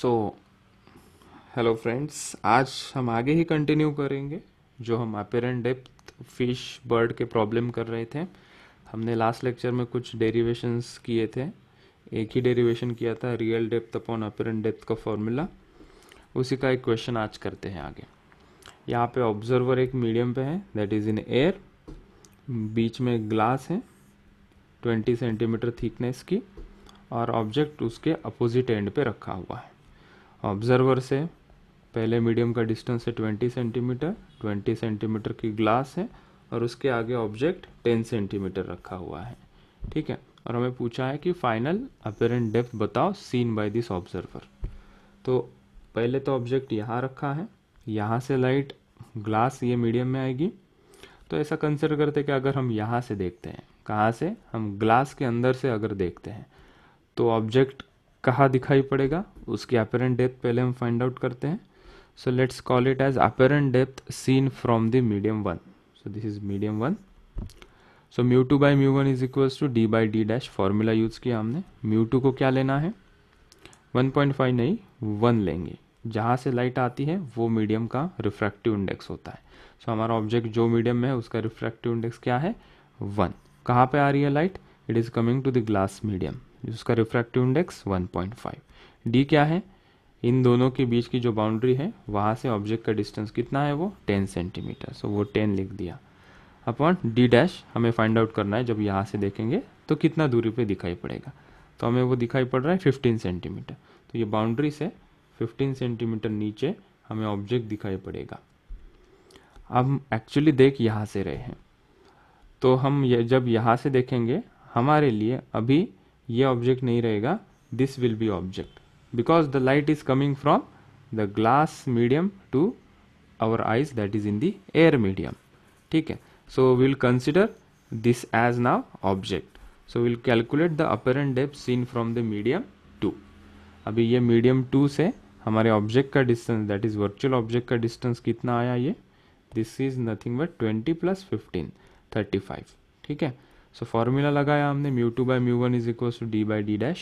so hello friends आज हम आगे ही कंटिन्यू करेंगे जो हम अपेरेंट डेप्थ फिश बर्ड के प्रॉब्लम कर रहे थे हमने लास्ट लेक्चर में कुछ डेरिवेशंस किए थे एक ही डेरिवेशन किया था real depth upon apparent depth का फॉर्मूला उसी का एक क्वेश्चन आज करते हैं आगे यहाँ पे ऑब्जर्वर एक मीडियम पे है दैट इज़ इन एयर बीच में ग्लास है 20 सेंटीमीटर थिकनेस की और ऑब्जेक्ट उसके अपोजिट एंड पे रखा हुआ है ऑब्जर्वर से पहले मीडियम का डिस्टेंस है ट्वेंटी सेंटीमीटर ट्वेंटी सेंटीमीटर की ग्लास है और उसके आगे ऑब्जेक्ट टेन सेंटीमीटर रखा हुआ है ठीक है और हमें पूछा है कि फाइनल अपेरेंट डेप्थ बताओ सीन बाय दिस ऑब्जर्वर तो पहले तो ऑब्जेक्ट यहाँ रखा है यहाँ से लाइट ग्लास ये मीडियम में आएगी तो ऐसा कंसिडर करते कि अगर हम यहाँ से देखते हैं कहाँ से हम ग्लास के अंदर से अगर देखते हैं तो ऑब्जेक्ट कहाँ दिखाई पड़ेगा उसकी अपेरेंट डेप्थ पहले हम फाइंड आउट करते हैं so let's call it as apparent depth seen from the medium one so this is medium one so mu two by mu one is equals to d by d dash formula use किया हमने mu two को क्या लेना है one point five नहीं one लेंगे जहाँ से लाइट आती है वो मीडियम का रिफ्रैक्टिव इंडेक्स होता है सो so, हमारा ऑब्जेक्ट जो मीडियम में है उसका रिफ्रैक्टिव इंडेक्स क्या है वन कहाँ पे आ रही है light it is coming to the glass medium जिसका रिफ्रैक्टिव इंडेक्स 1.5 डी क्या है इन दोनों के बीच की जो बाउंड्री है वहाँ से ऑब्जेक्ट का डिस्टेंस कितना है वो 10 सेंटीमीटर सो वो 10 लिख दिया अपॉन डी डैश हमें फाइंड आउट करना है जब यहाँ से देखेंगे तो कितना दूरी पे दिखाई पड़ेगा तो हमें वो दिखाई पड़ रहा है 15 सेंटीमीटर तो ये बाउंड्री से 15 सेंटीमीटर नीचे हमें ऑब्जेक्ट दिखाई पड़ेगा हम एक्चुअली देख यहाँ से रहे हैं तो हम ये जब यहाँ से देखेंगे हमारे लिए अभी ये ऑब्जेक्ट नहीं रहेगा this will be object because the light is coming from the glass medium to our eyes that is in the air medium ठीक है so we'll consider this as now object so will calculate the apparent depth seen from the medium two अभी ये medium two से हमारे object का distance that is virtual object का distance कितना आया ये this is nothing but twenty plus fifteen thirty five ठीक है सो so, फार्मूला लगाया हमने mu two by mu one is equal to d by d dash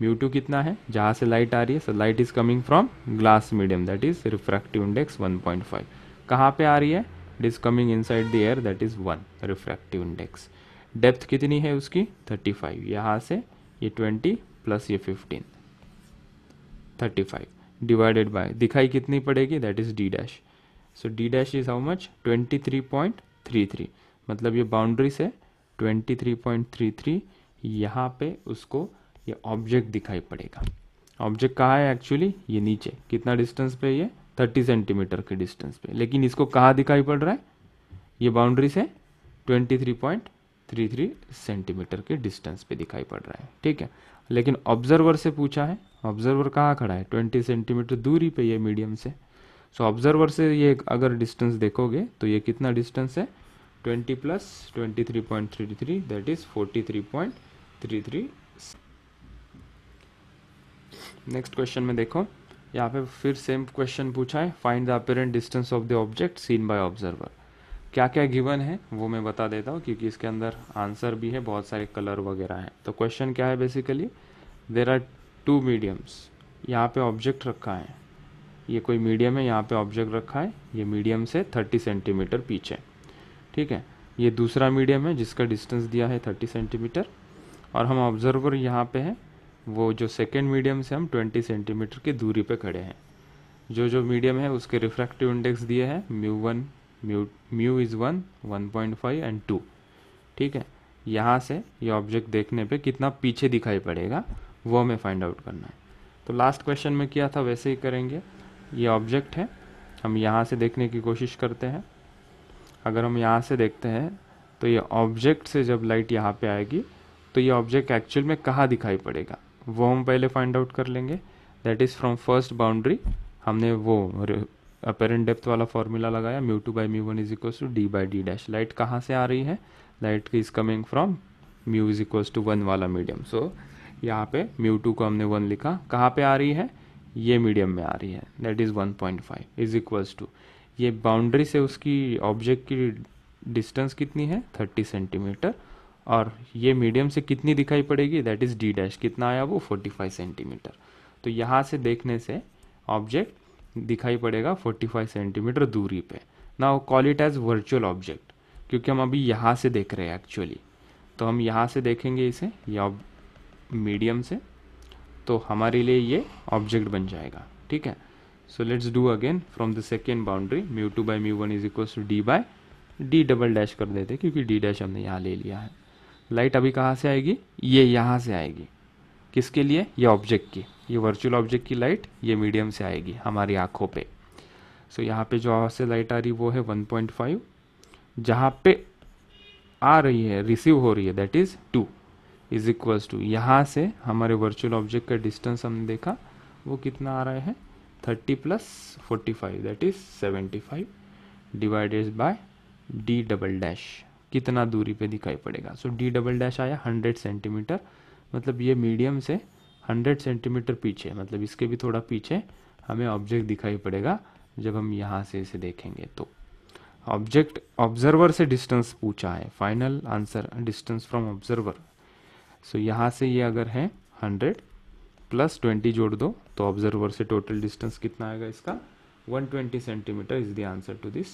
mu two कितना है जहाँ से लाइट आ रही है so light is coming from glass medium that is refractive index one point five कहाँ पर आ रही है it is coming inside the air that is one refractive index depth कितनी है उसकी थर्टी फाइव यहाँ से ये ट्वेंटी प्लस ये fifteen thirty five divided by दिखाई कितनी पड़ेगी that is d dash so d dash is how much twenty three point three three मतलब ये बाउंड्री से twenty three point three three यहाँ पे उसको ये ऑब्जेक्ट दिखाई पड़ेगा ऑब्जेक्ट कहाँ है एक्चुअली ये नीचे कितना डिस्टेंस पे ये थर्टी सेंटीमीटर के डिस्टेंस पे लेकिन इसको कहाँ दिखाई पड़ रहा है ये बाउंड्री से twenty three point three three centimetre के डिस्टेंस पे दिखाई पड़ रहा है ठीक है लेकिन ऑब्जर्वर से पूछा है ऑब्जर्वर कहाँ खड़ा है ट्वेंटी सेंटीमीटर दूरी पर यह मीडियम से सो so, ऑब्जर्वर से ये अगर डिस्टेंस देखोगे तो ये कितना डिस्टेंस है 20 plus 23.33 that is 43.33 next question में देखो यहाँ पे फिर सेम क्वेश्चन पूछा है find the apparent distance of the object seen by observer क्या क्या गिवन है वो मैं बता देता हूँ क्योंकि इसके अंदर आंसर भी है बहुत सारे कलर वगैरह हैं तो क्वेश्चन क्या है basically there are two mediums यहाँ पे ऑब्जेक्ट रखा है ये कोई मीडियम है यहाँ पे ऑब्जेक्ट रखा है ये मीडियम से 30 सेंटीमीटर पीछे ठीक है ये दूसरा मीडियम है जिसका डिस्टेंस दिया है थर्टी सेंटीमीटर और हम ऑब्जर्वर यहाँ पे हैं वो जो सेकेंड मीडियम से हम ट्वेंटी सेंटीमीटर की दूरी पे खड़े हैं जो जो मीडियम है उसके रिफ्रैक्टिव इंडेक्स दिए हैं mu one mu mu is one one point five and two ठीक है यहाँ से ये ऑब्जेक्ट देखने पे कितना पीछे दिखाई पड़ेगा वो हमें फाइंड आउट करना है तो लास्ट क्वेश्चन में किया था वैसे ही करेंगे ये ऑब्जेक्ट है हम यहाँ से देखने की कोशिश करते हैं अगर हम यहाँ से देखते हैं तो ये ऑब्जेक्ट से जब लाइट यहाँ पे आएगी तो ये ऑब्जेक्ट एक्चुअल में कहाँ दिखाई पड़ेगा वो हम पहले फाइंड आउट कर लेंगे that is from first boundary हमने वो अपेरेंट डेप्थ वाला फॉर्मूला लगाया mu two by mu one is equals to d by d dash light कहाँ से आ रही है light is coming from mu is equals to one वाला मीडियम सो यहाँ पे म्यू टू को हमने वन लिखा कहाँ पे आ रही है ये मीडियम में आ रही है that is one point five is equals to ये बाउंड्री से उसकी ऑब्जेक्ट की डिस्टेंस कितनी है थर्टी सेंटीमीटर और ये मीडियम से कितनी दिखाई पड़ेगी दैट इज़ डी डैश कितना आया वो फोर्टी फाइव सेंटीमीटर तो यहाँ से देखने से ऑब्जेक्ट दिखाई पड़ेगा फोर्टी फाइव सेंटीमीटर दूरी पे ना call it as virtual object क्योंकि हम अभी यहाँ से देख रहे हैं एक्चुअली तो हम यहाँ से देखेंगे इसे या मीडियम से तो हमारे लिए ये ऑब्जेक्ट बन जाएगा ठीक है So let's do again from the second boundary mu2 by mu1 is equals to d by d double dash कर देते क्योंकि d डैश हमने यहाँ ले लिया है लाइट अभी कहाँ से आएगी ये यहाँ से आएगी किसके लिए ये ऑब्जेक्ट की ये वर्चुअल ऑब्जेक्ट की लाइट ये मीडियम से आएगी हमारी आँखों पे सो so, यहाँ पे जो से लाइट आ रही वो है 1.5 पॉइंट फाइव जहाँ पे आ रही है रिसीव हो रही है that is two is equals to यहाँ से हमारे वर्चुअल ऑब्जेक्ट का डिस्टेंस हमने देखा वो कितना आ रहा है 30 plus 45 that is 75 divided by d double dash कितना दूरी पे दिखाई पड़ेगा सो डी डबल डैश आया 100 सेंटीमीटर मतलब ये मीडियम से 100 सेंटीमीटर पीछे मतलब इसके भी थोड़ा पीछे हमें ऑब्जेक्ट दिखाई पड़ेगा जब हम यहाँ से इसे देखेंगे तो ऑब्जेक्ट ऑब्जर्वर से डिस्टेंस पूछा है final answer distance from observer so यहाँ से ये अगर है 100 प्लस 20 जोड़ दो तो ऑब्जर्वर से टोटल डिस्टेंस कितना आएगा इसका 120 centimetre is the answer to this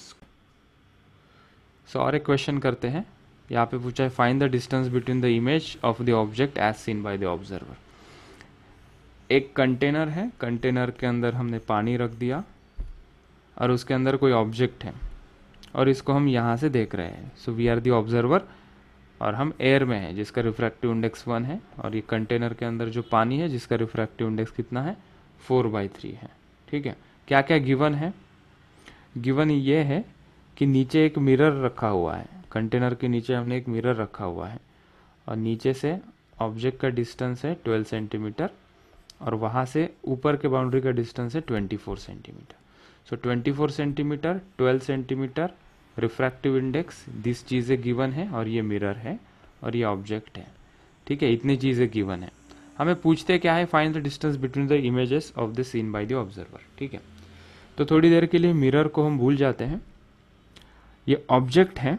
so और एक क्वेश्चन करते हैं यहाँ पे पूछा है find the distance between the image of the object as seen by the observer एक कंटेनर है कंटेनर के अंदर हमने पानी रख दिया और उसके अंदर कोई ऑब्जेक्ट है और इसको हम यहाँ से देख रहे हैं so we are the observer और हम एयर में हैं जिसका रिफ्रैक्टिव इंडेक्स वन है और ये कंटेनर के अंदर जो पानी है जिसका रिफ्रैक्टिव इंडेक्स कितना है फोर बाई थ्री है ठीक है क्या क्या गिवन है गिवन ये है कि नीचे एक मिरर रखा हुआ है कंटेनर के नीचे हमने एक मिरर रखा हुआ है और नीचे से ऑब्जेक्ट का डिस्टेंस है ट्वेल्व सेंटीमीटर और वहाँ से ऊपर के बाउंड्री का डिस्टेंस है twenty four centimetre so twenty four centimetre twelve centimetre refractive index this चीज़ें गिवन है और ये मिरर है और ये ऑब्जेक्ट है ठीक है इतनी चीज़ें गिवन है हमें पूछते क्या है find the distance between the images of the seen by the observer ठीक है तो थोड़ी देर के लिए मिरर को हम भूल जाते हैं ये ऑब्जेक्ट है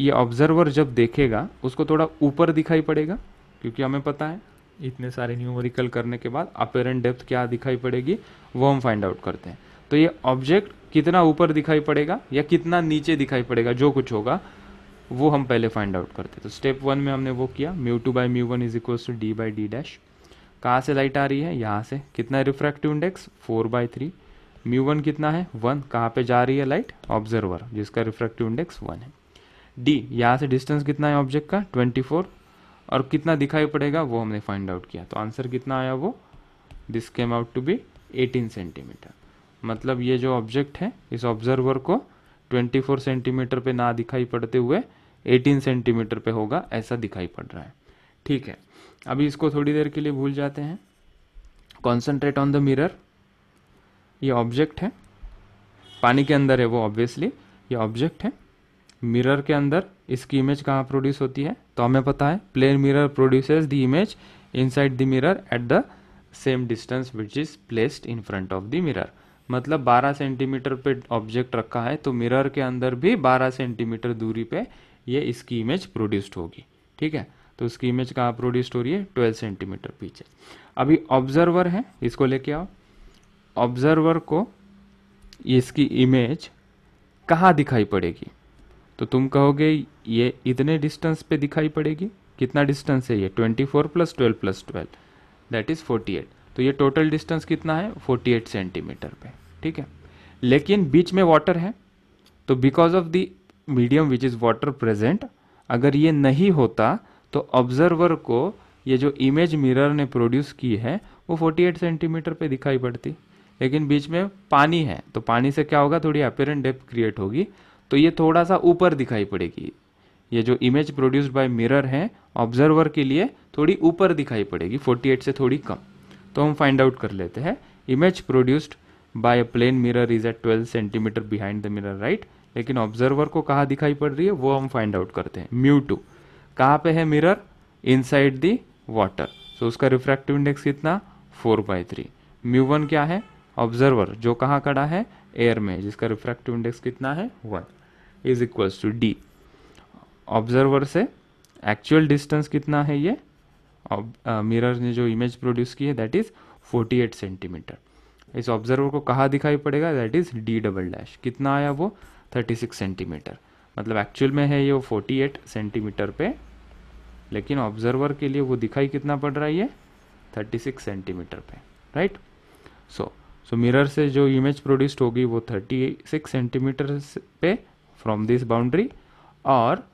ये ऑब्जर्वर जब देखेगा उसको थोड़ा ऊपर दिखाई पड़ेगा क्योंकि हमें पता है इतने सारे न्यूमेरिकल करने के बाद अपेरेंट डेप्थ क्या दिखाई पड़ेगी वो हम फाइंड आउट करते हैं तो ये ऑब्जेक्ट कितना ऊपर दिखाई पड़ेगा या कितना नीचे दिखाई पड़ेगा जो कुछ होगा वो हम पहले फाइंड आउट करते तो स्टेप वन में हमने वो किया mu two by mu one is equal to d by d dash कहाँ से लाइट आ रही है यहाँ से कितना है refractive index four by three mu one कितना है वन कहाँ पे जा रही है लाइट ऑब्जर्वर जिसका रिफ्रैक्टिव इंडेक्स वन है डी यहाँ से डिस्टेंस कितना है ऑब्जेक्ट का ट्वेंटी फोर और कितना दिखाई पड़ेगा वो हमने फाइंड आउट किया तो आंसर कितना आया वो this came out to be eighteen centimetre मतलब ये जो ऑब्जेक्ट है इस ऑब्जर्वर को 24 सेंटीमीटर पे ना दिखाई पड़ते हुए 18 सेंटीमीटर पे होगा ऐसा दिखाई पड़ रहा है ठीक है अभी इसको थोड़ी देर के लिए भूल जाते हैं कॉन्सेंट्रेट ऑन द मिरर ये ऑब्जेक्ट है पानी के अंदर है वो ऑब्वियसली ये ऑब्जेक्ट है मिरर के अंदर इसकी इमेज कहाँ प्रोड्यूस होती है तो हमें पता है plane mirror produces the image inside the mirror at the same distance which is placed in front of the mirror मतलब 12 सेंटीमीटर पे ऑब्जेक्ट रखा है तो मिरर के अंदर भी 12 सेंटीमीटर दूरी पे ये इसकी इमेज प्रोड्यूस्ड होगी ठीक है तो उसकी इमेज कहाँ प्रोड्यूस्ड हो रही है 12 सेंटीमीटर पीछे अभी ऑब्जर्वर है इसको लेके आओ ऑब्जर्वर को इसकी इमेज कहाँ दिखाई पड़ेगी तो तुम कहोगे ये इतने डिस्टेंस पे दिखाई पड़ेगी कितना डिस्टेंस है ये twenty four plus twelve plus twelve that is forty eight तो ये टोटल डिस्टेंस कितना है 48 सेंटीमीटर पे ठीक है लेकिन बीच में वाटर है तो because of the medium which is water present अगर ये नहीं होता तो ऑब्जर्वर को ये जो इमेज मिरर ने प्रोड्यूस की है वो 48 सेंटीमीटर पे दिखाई पड़ती लेकिन बीच में पानी है तो पानी से क्या होगा थोड़ी अपेरेंट डेप क्रिएट होगी तो ये थोड़ा सा ऊपर दिखाई पड़ेगी ये जो इमेज प्रोड्यूस्ड बाय मिरर है ऑब्जर्वर के लिए थोड़ी ऊपर दिखाई पड़ेगी 48 से थोड़ी कम तो हम फाइंड आउट कर लेते हैं image produced by a plane mirror is at 12 centimetre behind the mirror right लेकिन ऑब्जर्वर को कहाँ दिखाई पड़ रही है वो हम फाइंड आउट करते हैं म्यू टू कहाँ पे है mirror inside the water so उसका रिफ्रैक्टिव इंडेक्स कितना four by three mu one क्या है ऑब्जर्वर जो कहाँ खड़ा है एयर में जिसका रिफ्रैक्टिव इंडेक्स कितना है one is equals to d observer से एक्चुअल डिस्टेंस कितना है ये मिरर uh, ने जो इमेज प्रोड्यूस की है दैट इज़ 48 सेंटीमीटर इस ऑब्जर्वर को कहाँ दिखाई पड़ेगा that is d double dash कितना आया वो 36 सेंटीमीटर मतलब एक्चुअल में है ये वो 48 सेंटीमीटर पे लेकिन ऑब्जर्वर के लिए वो दिखाई कितना पड़ रहा है ये थर्टी सेंटीमीटर पे राइट सो सो मिरर से जो इमेज प्रोड्यूस्ड होगी वो 36 सेंटीमीटर पे फ्रॉम दिस बाउंड्री और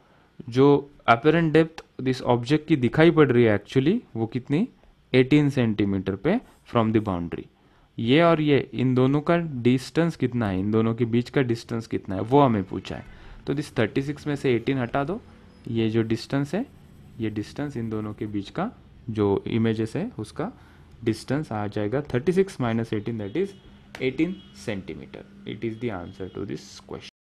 जो अपेरेंट डेप्थ दिस ऑब्जेक्ट की दिखाई पड़ रही है एक्चुअली वो कितनी 18 सेंटीमीटर पे फ्रॉम द बाउंड्री ये और ये इन दोनों का डिस्टेंस कितना है इन दोनों के बीच का डिस्टेंस कितना है वो हमें पूछा है तो दिस 36 में से 18 हटा दो ये जो डिस्टेंस है ये डिस्टेंस इन दोनों के बीच का जो इमेजेस है उसका डिस्टेंस आ जाएगा 36 six minus eighteen that is 18 centimetre it is the answer to this question